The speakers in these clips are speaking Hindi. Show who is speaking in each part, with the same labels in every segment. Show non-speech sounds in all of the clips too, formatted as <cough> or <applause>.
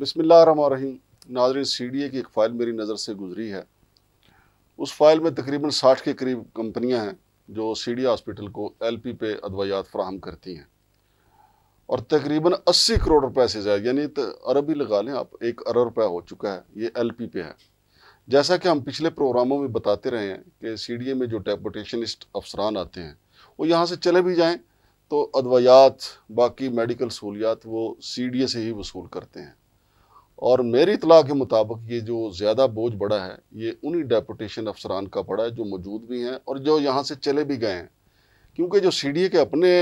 Speaker 1: बसमिल्ल नाजरन सी डी ए की एक फ़ाइल मेरी नज़र से गुजरी है उस फाइल में तकरीबन साठ के करीब कंपनियाँ हैं जो सी डी हॉस्पिटल को एल पी पे अद्वायात फ़राहम करती हैं और तकरीबन अस्सी करोड़ रुपए से ज़्यादा यानी तो अरबी लगा लें आप एक अरब रुपये हो चुका है ये एल पी पे है जैसा कि हम पिछले प्रोग्रामों में बताते रहे हैं कि सी डी ए में जो डेपोटेशनिस्ट अफसरान आते हैं वो यहाँ से चले भी जाएँ तो अद्वायात बाकी मेडिकल सहूलियात वो सी डी ए से ही वसूल करते हैं और मेरी इतला के मुताबिक ये जो ज़्यादा बोझ बढ़ा है ये उन्हीं डेपुटेशन अफसरान का पड़ा है जो मौजूद भी हैं और जो यहाँ से चले भी गए हैं क्योंकि जो सी डी ए के अपने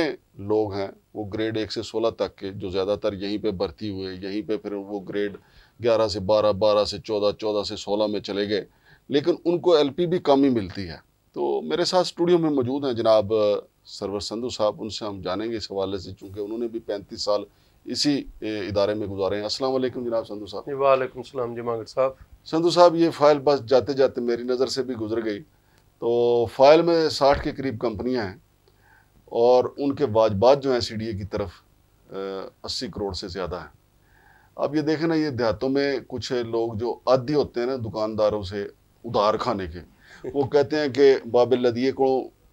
Speaker 1: लोग हैं वो ग्रेड एक से सोलह तक के जो ज़्यादातर यहीं पर भर्ती हुए यहीं पर फिर वो ग्रेड ग्यारह से बारह बारह से चौदह चौदह से सोलह में चले गए लेकिन उनको एल पी भी कम ही मिलती है तो मेरे साथ स्टूडियो में मौजूद हैं जनाब सरवर संधु साहब उनसे हम जानेंगे इस हवाले से चूँकि उन्होंने भी पैंतीस साल इसी इदारे में गुजारे हैं असलम जनाब संधु
Speaker 2: साहब वालेकुम सलाम जी साहब
Speaker 1: संधु साहब ये फ़ाइल बस जाते जाते मेरी नज़र से भी गुजर गई तो फ़ाइल में साठ के करीब कंपनियाँ हैं और उनके वाजबात जो हैं सी डी ए की तरफ अस्सी करोड़ से ज़्यादा हैं अब ये देखें ना ये देहातों में कुछ लोग जो आदि होते हैं ना दुकानदारों से उधार खाने के वो <laughs> कहते हैं कि बाबे लदिए को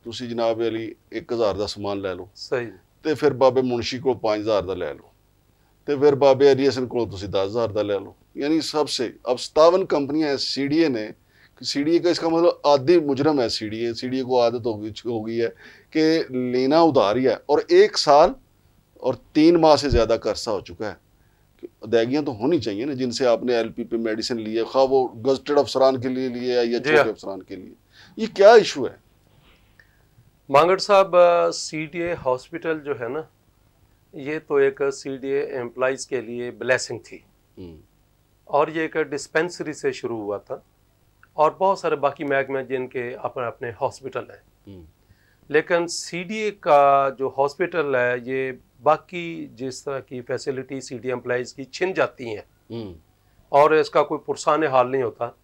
Speaker 1: अली एक हज़ार का समान लै लो सही तो फिर बाबे मुंशी को पाँच हजार का ले लो तो फिर बाबे ਐਰੀਅਸਨ को दस हज़ार का ਲੈ लो यानी सबसे अब सतावन कंपनियां हैं ए ने सी डी ए का इसका मतलब आदि मुजरम है सी C D A D A को आदत हो गई हो गई है कि लेना उधार ही है और एक साल और तीन माह से ज़्यादा कर्सा हो चुका है अदायगियाँ तो होनी चाहिए ना जिनसे आपने एल पी पे मेडिसिन ली है खा वो गजटेड अफसरान के लिए लिए है या छोटे अफसरान
Speaker 2: के लिए ये क्या इशू है मांगड़ साहब सी डी ए हॉस्पिटल जो है ना ये तो एक सी डी एम्प्लाइज के लिए ब्लेसिंग थी हम्म। और ये एक डिस्पेंसरी से शुरू हुआ था और बहुत सारे बाकी महकमे जिनके अपने अपने हॉस्पिटल हैं हम्म। लेकिन सी का जो हॉस्पिटल है ये बाकी जिस तरह की फैसिलिटी सी डी एम्प्लाइज की छिन जाती हैं हम्म। और इसका कोई पुरसान हाल नहीं होता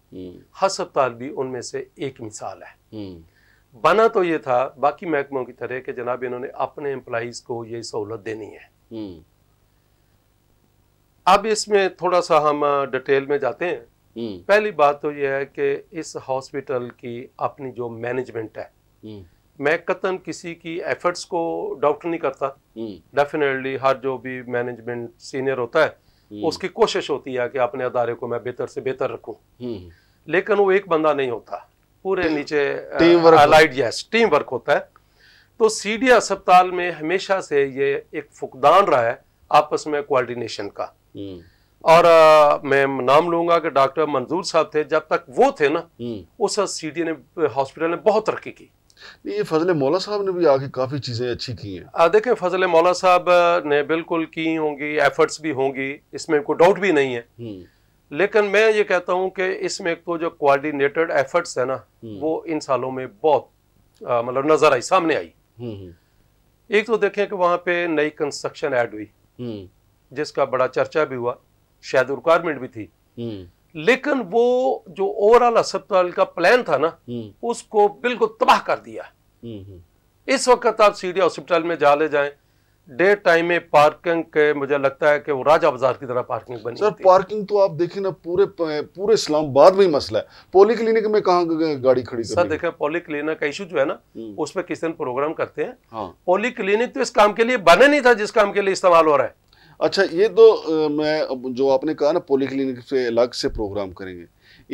Speaker 2: हस्पताल भी उनमें से एक मिसाल है बना तो ये था बाकी महकमों की तरह कि जनाब इन्होंने अपने एम्प्लाईज को ये सहूलत देनी है हम्म। अब इसमें थोड़ा सा हम डिटेल में जाते हैं हम्म। पहली बात तो यह है कि इस हॉस्पिटल की अपनी जो मैनेजमेंट है हम्म। मैं कतन किसी की एफर्ट्स को डाउट नहीं करता डेफिनेटली हर जो भी मैनेजमेंट सीनियर होता है उसकी कोशिश होती है कि अपने अदारे को मैं बेहतर से बेहतर रखूं लेकिन वो एक बंदा नहीं होता पूरे नीचे team work allied yes team work होता है तो सी अस्पताल में हमेशा से ये एक फुकदान रहा है आपस में कोऑर्डिनेशन का हम्म। और आ, मैं नाम लूंगा कि डॉक्टर मंजूर साहब थे जब तक वो थे ना हम्म। उस सीडी ने हॉस्पिटल ने बहुत तरक्की की
Speaker 1: ये फजल मौला साहब ने भी आके काफ़ी चीज़ें अच्छी की हैं
Speaker 2: देखें फजल मौला साहब ने बिल्कुल की होंगी एफर्ट्स भी होंगी इसमें कोई डाउट भी नहीं है हम्म। लेकिन मैं ये कहता हूँ कि इसमें एक तो जो कोऑर्डिनेटेड एफर्ट्स है ना हम्म। वो इन सालों में बहुत मतलब नजर आई सामने आई
Speaker 3: हम्म, हम्म।
Speaker 2: एक तो देखें कि वहां पे नई कंस्ट्रक्शन ऐड हुई जिसका बड़ा चर्चा भी हुआ शायद रिक्वायरमेंट भी थी लेकिन वो जो ओवरऑल अस्पताल का प्लान था ना उसको बिल्कुल तबाह कर दिया इस वक्त आप सीडी हॉस्पिटल में जा ले जाएं डे टाइम में पार्किंग के मुझे लगता है कि वो राजा बाजार की तरह पार्किंग बनी सर
Speaker 1: पार्किंग तो आप देखिए ना पूरे पूरे इस्लामाबाद में ही मसला है पोली क्लिनिक में कहा गाड़ी
Speaker 2: खड़ी सर देखे पोली क्लिनिक का इशू जो है ना हम्म। उस पर किस दिन प्रोग्राम करते हैं हाँ। पोली क्लिनिक तो इस काम के लिए बने नहीं था जिस काम के लिए इस्तेमाल हो रहा है
Speaker 1: अच्छा ये तो मैं जो आपने कहा ना पोली क्लिनिक से अलग से प्रोग्राम करेंगे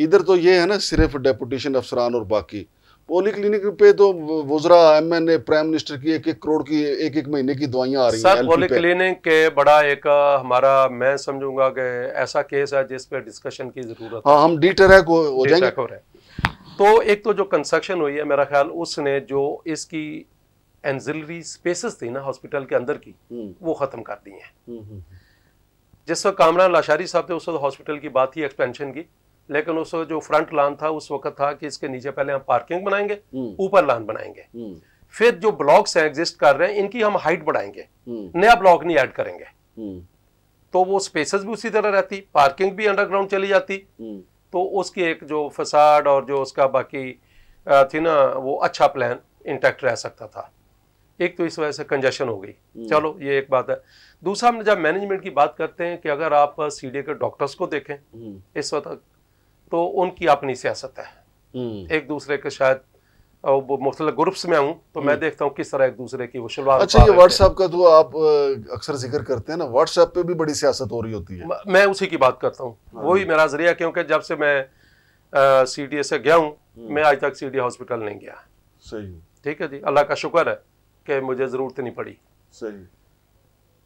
Speaker 1: इधर तो ये है ना सिर्फ डेपुटेशन अफसरान और बाकी पोली क्लिनिक पे तो वजरा M N A prime minister की एक एक करोड़ की एक एक महीने की दवाइयाँ आ रही हैं पोली क्लिनिक
Speaker 2: के बड़ा एक हमारा मैं समझूंगा कि ऐसा केस है जिस पे डिस्कशन की जरूरत हाँ हम डी ट्रैक हो, हो जाएंगे तो एक तो जो कंस्ट्रक्शन हुई है मेरा ख्याल उसने जो इसकी एंजिलरी स्पेसिस थी ना हॉस्पिटल के अंदर की हम्म। वो ख़त्म कर दी है हम्म, हम्म, जिस वक्त कामरान लाशारी साहब थे उस वक्त हॉस्पिटल की बात थी एक्सपेंशन की लेकिन उस जो फ्रंट लान था उस वक्त था कि इसके नीचे पहले हम पार्किंग बनाएंगे हम्म। ऊपर लान बनाएंगे हम्म। फिर जो ब्लॉक्स हैं एग्जिस्ट कर रहे हैं इनकी हम हाइट बढ़ाएंगे हम्म। नया ब्लॉक नहीं ऐड करेंगे तो वो स्पेसेस भी उसी तरह रहती पार्किंग भी अंडरग्राउंड चली जाती तो उसकी एक जो फसाड और जो उसका बाकी थी ना वो अच्छा प्लान इंटैक्ट रह सकता था एक तो इस वजह से कंजेशन हो गई चलो ये एक बात है दूसरा हम जब मैनेजमेंट की बात करते हैं कि अगर आप सी के डॉक्टर्स को देखें इस वक्त तो उनकी अपनी सियासत है हम्म। एक दूसरे के शायद मुख्तलिफ ग्रुप्स में हूँ तो मैं हम्म। देखता हूँ किस तरह एक दूसरे की वो शलवार अच्छा ये व्हाट्सएप
Speaker 1: का तो आप अक्सर जिक्र करते हैं ना व्हाट्सएप पे भी बड़ी सियासत हो रही होती है
Speaker 2: मैं उसी की बात करता हूँ हाँ वही मेरा जरिया क्योंकि जब से मैं सी डी ए से गया हूँ हम्म। मैं आज तक सी डी हॉस्पिटल नहीं गया सही ठीक है जी अल्लाह का शुक्र है कि मुझे ज़रूरत नहीं पड़ी सही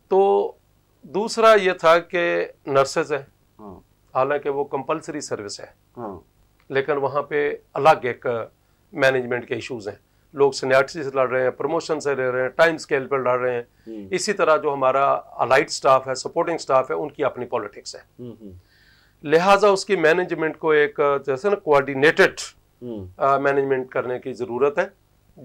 Speaker 2: तो दूसरा ये था कि नर्सेज है हालांकि वो कंपलसरी सर्विस है हाँ। लेकिन वहाँ पे अलग एक मैनेजमेंट के इश्यूज हैं लोग सीनियर्टी से लड़ रहे हैं प्रमोशन से लड़ रहे हैं टाइम स्केल पर लड़ रहे हैं हम्म। इसी तरह जो हमारा अलाइट स्टाफ है सपोर्टिंग स्टाफ है उनकी अपनी पॉलिटिक्स है हम्म,
Speaker 3: हम्म।
Speaker 2: लिहाजा उसकी मैनेजमेंट को एक जैसे ना कोऑर्डिनेटेड मैनेजमेंट करने की ज़रूरत है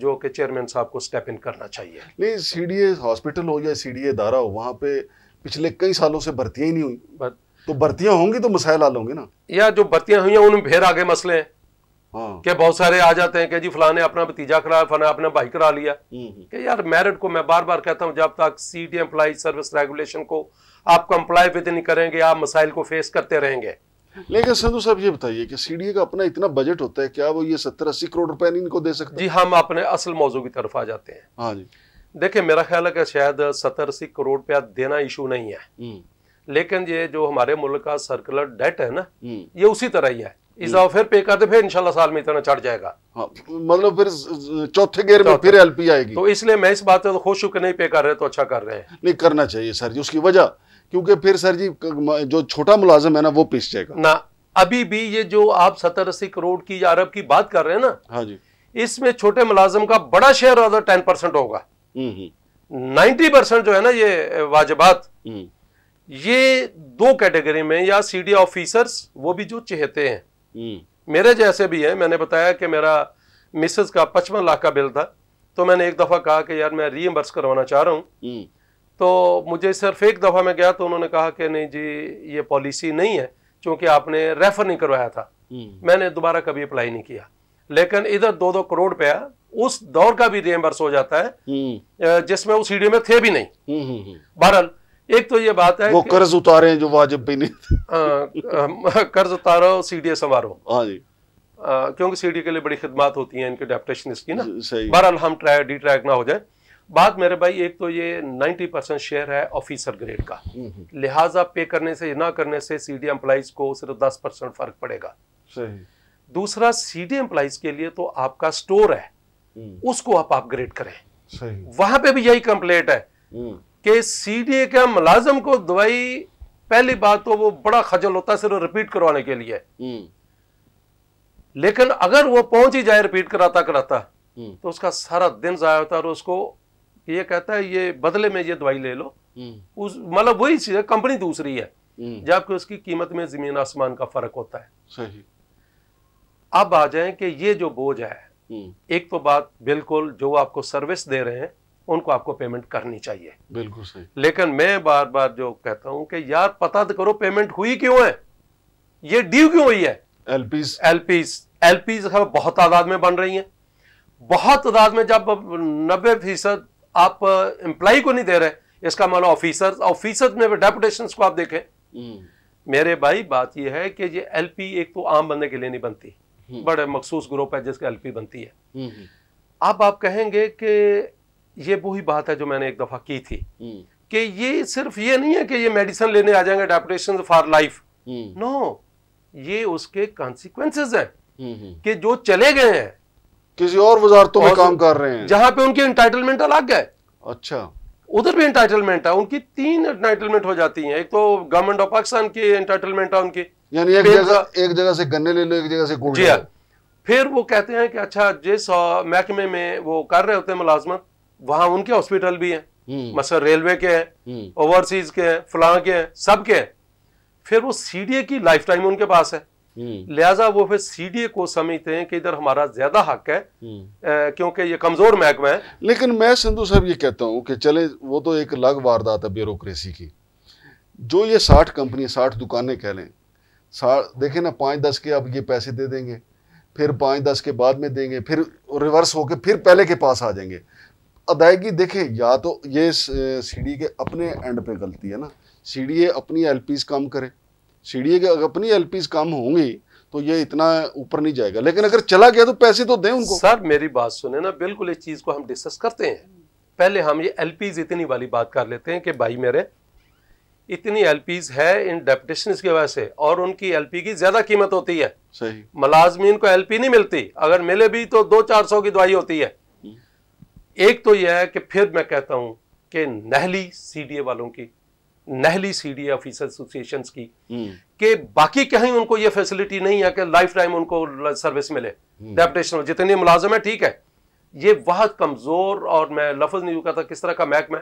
Speaker 2: जो कि चेयरमैन साहब को स्टेप इन करना चाहिए नहीं सी डी
Speaker 1: ए हॉस्पिटल हो या सी डी ए दारा हो वहाँ पे पिछले कई सालों से भर्तियाँ ही नहीं हुई तो भर्तियां होंगी तो मसाइल हल होंगे ना
Speaker 2: या जो भर्तियां हुई हैं उनमें फिर आगे मसले हैं हाँ। बहुत सारे आ जाते हैं कि जी फलाने अपना भतीजा करा फलाने अपना भाई करा लिया हम्म, हम्म। कि यार मेरिट को मैं बार बार कहता हूँ जब तक C T employee service regulation को आप कंप्लाई विद नहीं करेंगे आप मसाइल को फेस करते रहेंगे
Speaker 1: लेकिन संधु साहब ये बताइए कि सीडीए का अपना इतना बजट होता है क्या वो ये सत्तर
Speaker 2: अस्सी करोड़ रुपए नहीं इनको दे सकते जी हम अपने असल मौजू की तरफ आ जाते हैं हाँ देखिये मेरा ख्याल है कि शायद सत्तर अस्सी करोड़ रुपया देना इशू नहीं है हम्म। लेकिन ये जो हमारे मुल्क का सर्कुलर डेट है ना
Speaker 3: हम्म।
Speaker 2: ये उसी तरह ही है इस फिर पे करते फिर इंशाल्लाह साल में इतना चढ़ जाएगा हाँ, मतलब फिर चौथे गेयर में फिर एलपी आएगी तो इसलिए मैं इस बात तो खुश हूँ कि नहीं पे कर रहे तो अच्छा कर रहे हैं
Speaker 1: नहीं करना चाहिए सर जी उसकी वजह क्योंकि फिर सर जी जो छोटा मुलाजिम है ना वो पिस जाएगा ना
Speaker 2: अभी भी ये जो आप सत्तर अस्सी करोड़ की अरब की बात कर रहे हैं ना हाँ जी इसमें छोटे मुलाजम का बड़ा शेयर टेन परसेंट होगा हम्म, हम्म। नाइन्टी परसेंट जो है ना ये वाजिबात ये दो कैटेगरी में या सीडी ऑफिसर्स वो भी जो चेहते हैं
Speaker 3: हम्म।
Speaker 2: मेरे जैसे भी है मैंने बताया कि मेरा मिसेस का पचपन लाख का बिल था तो मैंने एक दफ़ा कहा कि यार मैं रीएम्बर्स करवाना चाह रहा हूँ हम्म। तो मुझे सिर्फ एक दफ़ा मैं गया तो उन्होंने कहा कि नहीं जी ये पॉलिसी नहीं है क्योंकि आपने रेफर नहीं करवाया था हम्म। मैंने दोबारा कभी अप्लाई नहीं किया लेकिन इधर दो दो करोड़ रुपया उस दौर का भी रियम्बर्स हो जाता है जिसमें उस सीडियो में थे भी
Speaker 1: नहीं
Speaker 2: बहरहाल एक तो ये बात है वो कर्ज
Speaker 1: उतारे जो वाजिब भी नहीं
Speaker 2: हाँ, <laughs> कर्ज उतारो सी डी ए संवारो हाँ जी क्योंकि सी डी के लिए बड़ी खिदमत होती हैं इनके डेप्टेशन की ना बहरहाल हम ट्रैक डी ट्रैक ना हो जाए बात मेरे भाई एक तो ये 90 परसेंट शेयर है ऑफिसर ग्रेड का हम्म, हम्म। लिहाजा पे करने से ना करने से सी डी एम्प्लाइज को सिर्फ 10 परसेंट फर्क पड़ेगा दूसरा सी डी एम्प्लाइज के लिए तो आपका स्टोर है हम्म। उसको आप अपग्रेड
Speaker 3: करें
Speaker 2: वहां पे भी यही कंप्लेट है कि सी डी ए का मुलाजम को दवाई पहली बात तो वो बड़ा खजल होता है सिर्फ रिपीट करवाने के लिए हम्म। लेकिन अगर वो पहुंच ही जाए रिपीट कराता कराता हम्म। तो उसका सारा दिन जाया होता है और उसको ये कहता है ये बदले में ये दवाई ले लो हम्म। उस मतलब वही चीज कंपनी दूसरी है जबकि उसकी कीमत में जमीन आसमान का फर्क होता है सही अब आ जाए कि ये जो बोझ है एक तो बात बिल्कुल जो आपको सर्विस दे रहे हैं उनको आपको पेमेंट करनी चाहिए बिल्कुल सही लेकिन मैं बार बार जो कहता हूं कि यार पता तो करो पेमेंट हुई क्यों है ये ड्यू क्यों हुई है एलपीस एलपीस एलपीस बहुत तादाद में बन रही है बहुत तादाद में जब नब्बे फीसद आप एम्प्लाई को नहीं दे रहे इसका मतलब ऑफिसर ऑफिसर में डेपुटेशन को आप देखें
Speaker 3: हम्म।
Speaker 2: मेरे भाई बात यह है कि ये एलपी एक तो आम बंदे के लिए नहीं बनती हम्म। बड़े मखसूस ग्रुप है जिसका एलपी बनती है हम्म, अब आप कहेंगे कि ये वही बात है जो मैंने एक दफ़ा की थी हम्म। कि ये सिर्फ ये नहीं है कि ये मेडिसिन लेने आ जाएंगे डेपोटेशन फॉर लाइफ नो ये उसके कॉन्सिक्वेंसेज है
Speaker 3: हम्म, हम्म।
Speaker 2: कि जो चले गए हैं किसी और वजारतों में काम कर रहे हैं जहां पे उनकी इंटाइटलमेंट अलग है अच्छा उधर भी इंटाइटलमेंट है उनकी तीन इंटाइटलमेंट हो जाती है एक तो गवर्नमेंट ऑफ पाकिस्तान की इंटाइटलमेंट है उनकी यानी एक जगह
Speaker 1: एक जगह से गन्ने ले लो एक जगह से गुड़ जी हाँ।
Speaker 2: फिर वो कहते हैं कि अच्छा जिस महकमे में वो कर रहे होते हैं मुलाजमत वहां उनके हॉस्पिटल भी हैं हम्म। मसल रेलवे के हैं हम्म। ओवरसीज के हैं फला के हैं सब के हैं फिर वो सीडीए की लाइफ टाइम उनके पास है हम्म। लिहाजा वो फिर सीडीए को समझते हैं कि इधर हमारा ज्यादा हक है क्योंकि ये कमजोर महकमा है
Speaker 1: लेकिन मैं सिंधु साहब ये कहता हूँ कि चले वो तो एक अलग वारदात है ब्यूरोसी की जो ये साठ कंपनी साठ दुकानें कह लें देखें ना पाँच दस के अब ये पैसे दे देंगे फिर पाँच दस के बाद में देंगे फिर रिवर्स होकर फिर पहले के पास आ जाएंगे अदायगी देखें या तो ये सी के अपने एंड पे गलती है ना सी अपनी एल कम करे सी के अगर अपनी एल कम होंगी तो ये इतना ऊपर नहीं जाएगा लेकिन अगर चला गया तो पैसे
Speaker 2: तो दें उनको सर मेरी बात सुने ना बिल्कुल इस चीज़ को हम डिस्कस करते हैं पहले हम ये एल इतनी वाली बात कर लेते हैं कि भाई मेरे इतनी एल है इन डेपटेशन की वजह से और उनकी एल की ज़्यादा कीमत होती है सही मलाजमीन को एल नहीं मिलती अगर मिले भी तो दो चार सौ की दवाई होती है एक तो यह है कि फिर मैं कहता हूं कि नहली सीडीए वालों की नहली सीडीए ऑफिसर एसोसिएशन की हम्म। कि बाकी कहीं उनको यह फैसिलिटी नहीं है कि लाइफ टाइम उनको सर्विस मिले
Speaker 3: डेपटेशन
Speaker 2: हम्म। जितने मुलाजम है ठीक है ये बहुत कमज़ोर और मैं लफज नहीं चुका था किस तरह का महकमा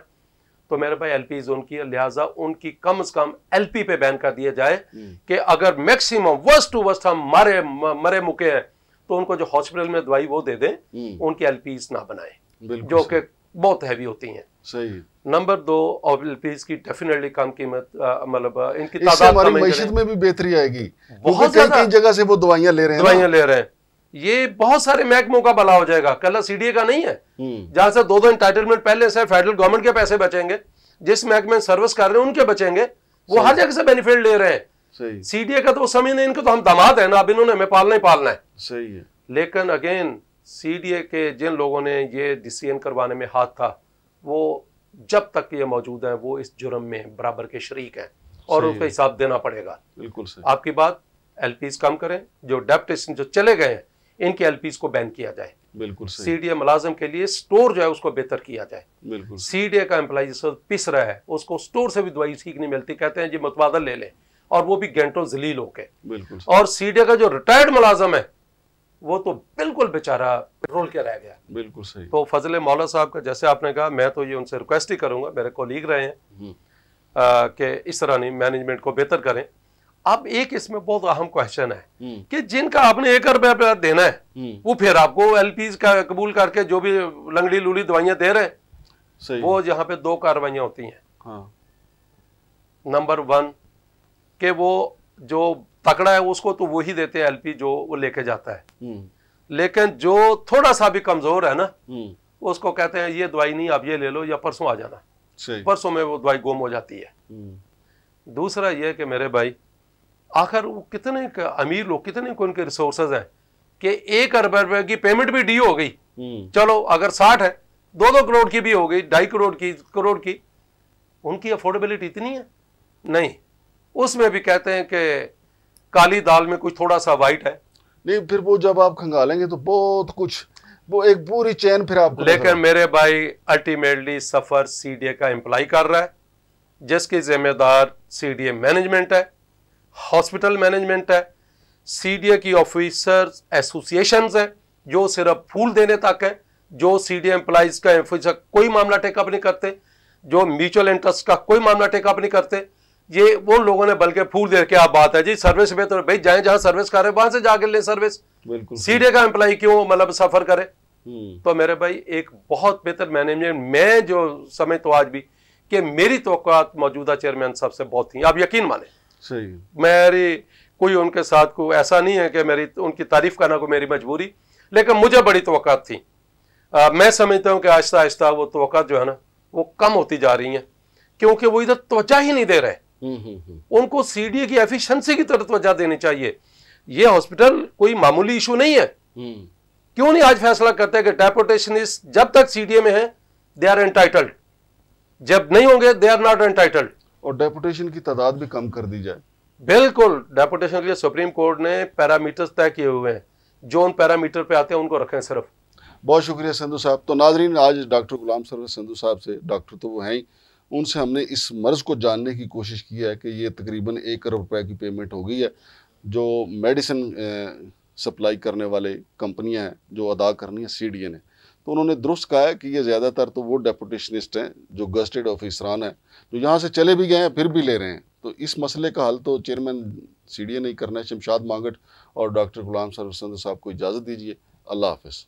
Speaker 2: तो मेरे भाई एलपी जोन की लिहाजा उनकी कम से कम एलपी पे बैन कर दिया जाए हम्म। कि अगर मैक्सिमम वर्स्ट टू वर्स्ट हम मरे मरे मुके हैं तो उनको जो हॉस्पिटल में दवाई वो दे दें उनकी पी ना बनाए जो कि बहुत हैवी होती हैं सही नंबर दो ऑबलिपीज की डेफिनेटली कम कीमत मतलब इनकी तादाद में
Speaker 1: भी बेहतरी आएगी
Speaker 2: बहुत कई
Speaker 1: जगह से वो दवाइयां ले रहे हैं दवाइयां
Speaker 2: ले रहे हैं ये बहुत सारे महकमों का भला हो जाएगा कल सीडीए का नहीं है हम्म। जहां से दो दो इंटाइटलमेंट पहले से फेडरल गवर्नमेंट के पैसे बचेंगे जिस महकमे सर्विस कर रहे हैं उनके बचेंगे वो हर जगह से बेनिफिट ले रहे हैं सीडीए का तो समझ नहीं इनको तो हम दमाद है ना अब इन्होंने हमें पालना ही पालना है सही है लेकिन अगेन ए के जिन लोगों ने ये डिसीजन करवाने में हाथ था वो जब तक ये मौजूद हैं वो इस जुर्म में बराबर के शरीक हैं और उनका हिसाब देना पड़ेगा बिल्कुल सही आपकी बात एल कम करें जो डेप्टेशन जो चले गए हैं इनके एल को बैन किया जाए
Speaker 1: बिल्कुल सी डी ए
Speaker 2: मुलाजम के लिए स्टोर जो है उसको बेहतर किया जाए बिल्कुल सी डी ए का एम्प्लाई पिस रहा है उसको स्टोर से भी दवाई ठीक नहीं मिलती कहते हैं जी मुतबादल ले लें और वो भी घंटों जलील होके बिल्कुल और सी डी ए का जो रिटायर्ड मुलाजम है वो तो बिल्कुल बेचारा पेट्रोल के रह गया बिल्कुल सही तो फजल मौला साहब का जैसे आपने कहा मैं तो ये उनसे रिक्वेस्ट ही करूंगा मेरे कोलीग रहे हैं हम्म। कि इस तरह नहीं मैनेजमेंट को बेहतर करें अब एक इसमें बहुत अहम क्वेश्चन है हम्म। कि जिनका आपने एक रुपया देना है हम्म। वो फिर आपको एल का कबूल करके जो भी लंगड़ी लूली दवाइयां दे रहे हैं वो यहाँ पे दो कार्रवाइयाँ होती हैं हाँ। नंबर वन के वो जो तकड़ा है उसको तो वही देते हैं एलपी जो वो लेके जाता है
Speaker 3: हम्म।
Speaker 2: लेकिन जो थोड़ा सा भी कमजोर है ना हम्म। उसको कहते हैं ये दवाई नहीं आप ये ले लो या परसों आ जाना परसों में वो दवाई गुम हो जाती है
Speaker 3: हम्म।
Speaker 2: दूसरा ये कि मेरे भाई आखिर वो कितने अमीर लोग कितने को उनके रिसोर्सेज हैं कि एक अरब रुपए की पेमेंट भी डी हो गई चलो अगर साठ है दो दो करोड़ की भी हो गई ढाई करोड़ की करोड़ की उनकी अफोर्डेबिलिटी इतनी है नहीं उसमें भी कहते हैं कि काली दाल में कुछ थोड़ा सा वाइट है नहीं फिर वो जब
Speaker 1: आप खंगालेंगे तो बहुत कुछ वो एक पूरी चैन फिर आप लेकिन मेरे
Speaker 2: भाई अल्टीमेटली सफर सीडीए का एम्प्लाई कर रहा है जिसकी जिम्मेदार सीडीए मैनेजमेंट है हॉस्पिटल मैनेजमेंट है सीडीए की ऑफिसर्स एसोसिएशन है जो सिर्फ फूल देने तक है जो सीडीए एम्प्लाइज का कोई मामला टेकअप नहीं करते जो म्यूचुअल इंटरेस्ट का कोई मामला टेकअप नहीं करते ये वो लोगों ने बल्कि फूल दे क्या बात है जी सर्विस में तो भाई जाए जहां सर्विस कर रहे वहां से जाके ले सर्विस बिल्कुल सीधे का एम्प्लॉय क्यों मतलब सफर करे हम्म। तो मेरे भाई एक बहुत बेहतर मैनेजमेंट मैं जो समय तो आज भी कि मेरी तो मौजूदा चेयरमैन साहब से बहुत थी आप यकीन माने सही मेरी कोई उनके साथ को ऐसा नहीं है कि मेरी उनकी तारीफ करना को मेरी मजबूरी लेकिन मुझे बड़ी तो थी आ, मैं समझता हूँ कि आहिस्ता आहिस्ता वो तो जो है ना वो कम होती जा रही है क्योंकि वो इधर त्वचा ही नहीं दे रहे हम्म, हम्म, हम्म। उनको सीडीए की एफिशिएंसी की तरफ तवज्जा देनी चाहिए ये हॉस्पिटल कोई मामूली इशू नहीं है
Speaker 3: क्यों
Speaker 2: नहीं आज फैसला करते हैं कि डेपोटेशन इस जब तक सीडीए में है दे आर एंटाइटल्ड जब नहीं होंगे दे आर नॉट एंटाइटल्ड और डेपोटेशन की तादाद भी कम कर दी जाए बिल्कुल डेपोटेशन के लिए सुप्रीम कोर्ट ने पैरामीटर्स तय किए हुए हैं जो उन पैरामीटर पे आते हैं उनको रखें सिर्फ बहुत शुक्रिया संधु साहब तो नाजरीन आज
Speaker 1: डॉक्टर गुलाम सरवर संधु साहब से डॉक्टर तो वो हैं ही उनसे हमने इस मर्ज़ को जानने की कोशिश की है कि ये तकरीबन एक करोड़ रुपए की पेमेंट हो गई है जो मेडिसिन सप्लाई करने वाले कंपनियां हैं जो अदा करनी है सी डी ने तो उन्होंने दुरुस्त कहा है कि ये ज़्यादातर तो वो डेपुटेशनिस्ट हैं जो गस्टेड ऑफिसरान हैं जो यहाँ से चले भी गए हैं फिर भी ले रहे हैं तो इस मसले का हल तो चेयरमैन सी डी ए नहीं करना है शमशाद मांगट और डॉक्टर गुलाम सरसंद साहब को इजाज़त दीजिए अल्लाह हाफिज़